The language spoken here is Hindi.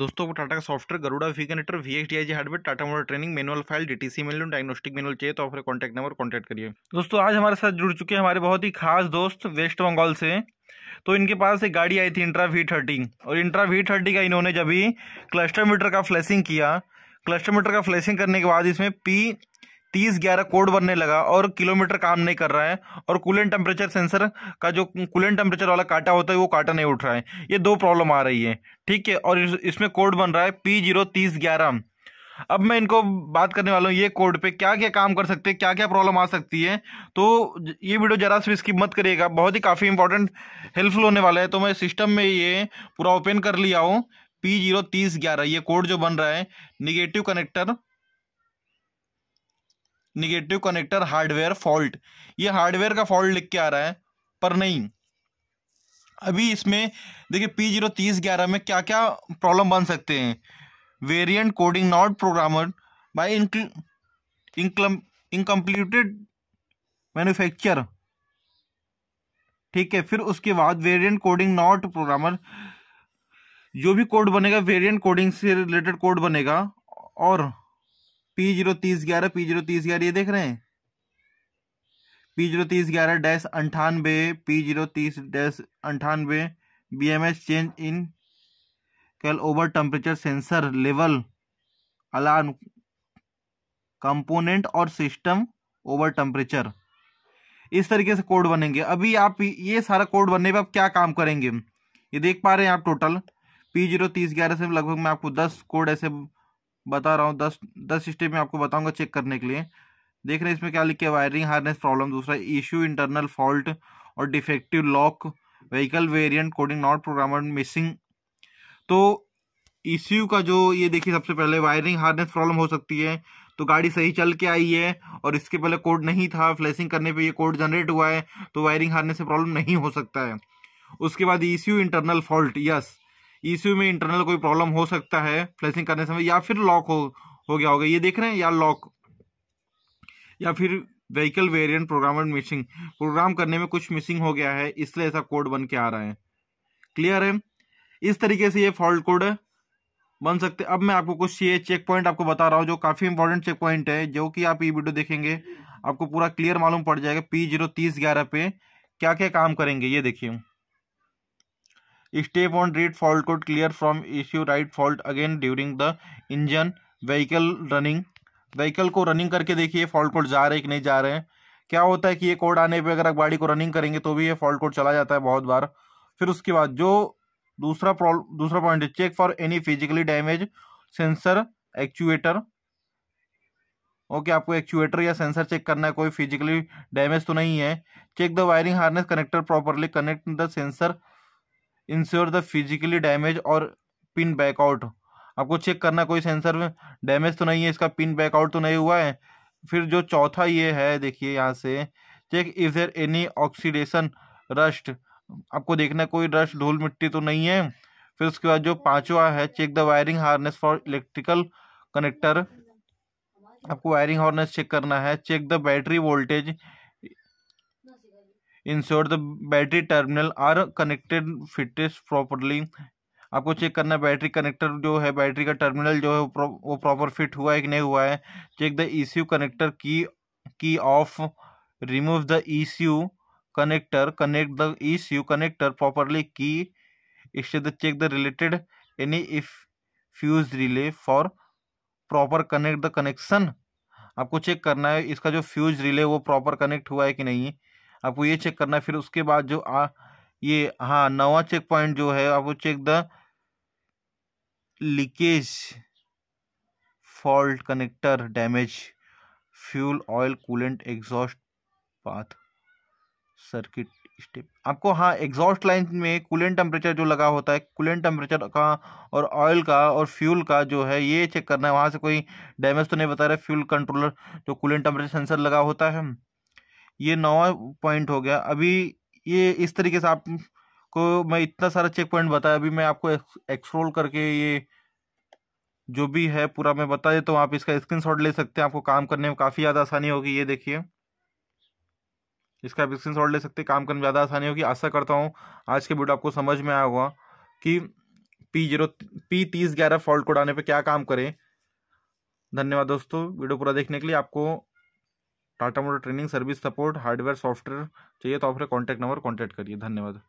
दोस्तों को टाटा का software Garuda V connector V S D hardware Tata motor training manual file DTC manual diagnostic manual चाहिए तो आप कॉन्टैक्ट नंबर कॉन्टैक्ट करिए दोस्तों आज हमारे साथ जुड़ चुके हैं हमारे बहुत ही खास दोस्त वेस्ट बंगाल से तो इनके पास एक गाड़ी आई थी इंट्रा वी थर्टी और इंट्रा वी थर्टी का इन्होंने जब भी क्लस्टर मीटर का फ्लैशिंग किया क्लस्टर मीटर का फ्लैशिंग करने के बाद इसमें पी तीस ग्यारह कोड बनने लगा और किलोमीटर काम नहीं कर रहा है और कूलेंट टेम्परेचर सेंसर का जो कूलेंट टेम्परेचर वाला काटा होता है वो काटा नहीं उठ रहा है ये दो प्रॉब्लम आ रही है ठीक है और इसमें कोड बन रहा है पी जीरो तीस ग्यारह अब मैं इनको बात करने वाला हूँ ये कोड पे क्या क्या काम कर सकते हैं क्या क्या प्रॉब्लम आ सकती है तो ये वीडियो जरा से इसकी मत करिएगा बहुत ही काफ़ी इंपॉर्टेंट हेल्पफुल होने वाला है तो मैं सिस्टम में ये पूरा ओपन कर लिया हूँ पी जीरो तीस ग्यारह ये कोड जो बन रहा है negative connector negative connector hardware fault ये हार्डवेयर का फॉल्ट लिख के आ रहा है पर नहीं अभी इसमें देखिए पी जीरो तीस ग्यारह में क्या क्या प्रॉब्लम बन सकते हैं variant coding not programmer by incompleted manufacture ठीक है फिर उसके बाद वेरिएंट कोडिंग नॉट प्रोग्रामर जो भी कोड बनेगा वेरिएंट कोडिंग से रिलेटेड कोड बनेगा और पी जीरो तीस ग्यारह पी जीरो तीस ग्यारह ये देख रहे हैं पी जीरो तीस ग्यारह डैश अंठानवे पी जीरो तीस डैश अंठानवे B M S change in cell over temperature sensor level alarm component और सिस्टम ओवर टेम्परेचर इस तरीके से कोड बनेंगे अभी आप ये सारा कोड बनने पर आप क्या काम करेंगे ये देख पा रहे हैं आप टोटल पी जीरो तीस ग्यारह से लगभग मैं आपको दस कोड ऐसे बता रहा हूँ दस दस स्टेप में आपको बताऊँगा चेक करने के लिए देख रहे हैं इसमें क्या लिखे वायरिंग हार्नेस प्रॉब्लम दूसरा इशू इंटरनल फॉल्ट और defective lock vehicle variant coding not program missing तो इश्यू का जो ये देखिए सबसे पहले वायरिंग हार्नेस प्रॉब्लम हो सकती है तो गाड़ी सही चल के आई है और इसके पहले कोड नहीं था फ्लैशिंग करने पे ये कोड जनरेट हुआ है तो वायरिंग हारने से प्रॉब्लम नहीं हो सकता है उसके बाद issue internal fault yes ECU में इंटरनल कोई प्रॉब्लम हो सकता है फ्लैशिंग करने समय या फिर लॉक हो हो गया होगा ये देख रहे हैं या लॉक या फिर vehicle variant program missing program करने में कुछ मिसिंग हो गया है इसलिए ऐसा कोड बन के आ रहा है क्लियर है इस तरीके से ये फॉल्ट कोड बन सकते अब मैं आपको कुछ ये चेक पॉइंट आपको बता रहा हूँ जो काफ़ी इंपॉर्टेंट चेक पॉइंट है जो कि आप ये वीडियो देखेंगे आपको पूरा क्लियर मालूम पड़ जाएगा पी जीरो तीस ग्यारह पे क्या क्या काम करेंगे ये देखिए step on read fault code clear from issue right fault again during the engine vehicle running vehicle को रनिंग करके देखिए फॉल्ट कोड जा रहे हैं कि नहीं जा रहे हैं क्या होता है कि ये कोड आने पे अगर आप गाड़ी को रनिंग करेंगे तो भी ये फॉल्ट कोड चला जाता है बहुत बार फिर उसके बाद जो दूसरा दूसरा पॉइंट है check for any physically damage sensor actuator okay आपको एक्चुएटर या सेंसर चेक करना है कोई फिजिकली डैमेज तो नहीं है check the wiring harness connector properly connect the sensor ensure the physically damage और पिन बैकआउट आपको चेक करना कोई सेंसर डैमेज तो नहीं है इसका पिन बैकआउट तो नहीं हुआ है फिर जो चौथा ये है देखिए यहाँ से check is there any oxidation rust आपको देखना कोई रस्ट धूल मिट्टी तो नहीं है फिर उसके बाद जो पांचवा है check the wiring harness for electrical connector आपको वायरिंग हार्नेस चेक करना है check the battery voltage ensure the battery terminal are connected फिटेस प्रॉपरली आपको चेक करना है बैटरी कनेक्टर जो है बैटरी का टर्मिनल जो है वो प्रॉपर फिट हुआ है कि नहीं हुआ है चेक द ईसीयू कनेक्टर की key off remove the ECU connector connect the ECU connector properly की इससे the check the related any if fuse relay for proper connect the connection आपको चेक करना है इसका जो फ्यूज रिले वो प्रॉपर कनेक्ट हुआ है कि नहीं आपको ये चेक करना है फिर उसके बाद जो आ, ये हाँ नवा चेक पॉइंट जो है आपको check the leakage fault connector damage fuel oil coolant exhaust path circuit step आपको हाँ एग्जॉस्ट लाइन में कूलेंट टेम्परेचर जो लगा होता है कूलेंट टेम्परेचर का और ऑयल का और फ्यूल का जो है ये चेक करना है वहाँ से कोई डैमेज तो नहीं बता रहा फ्यूल कंट्रोलर जो कूलेंट टेम्परेचर सेंसर लगा होता है ये नौवा पॉइंट हो गया अभी ये इस तरीके से आपको मैं इतना सारा चेक पॉइंट बताया अभी मैं आपको एक्सरोल करके ये जो भी है पूरा मैं बता देता तो हूँ आप इसका स्क्रीनशॉट ले सकते हैं आपको काम करने में काफ़ी ज़्यादा आसानी होगी ये देखिए इसका आप स्क्रीनशॉट ले सकते हैं काम करने में ज़्यादा आसानी होगी आशा करता हूँ आज के वीडियो आपको समझ में आया होगा कि पी जीरो पी तीस ग्यारह फॉल्ट कोड आने पर क्या काम करें धन्यवाद दोस्तों वीडियो पूरा देखने के लिए आपको Tata motor training service support hardware software चाहिए तो आप कॉन्टैक्ट नंबर कॉन्टैक्ट करिए धन्यवाद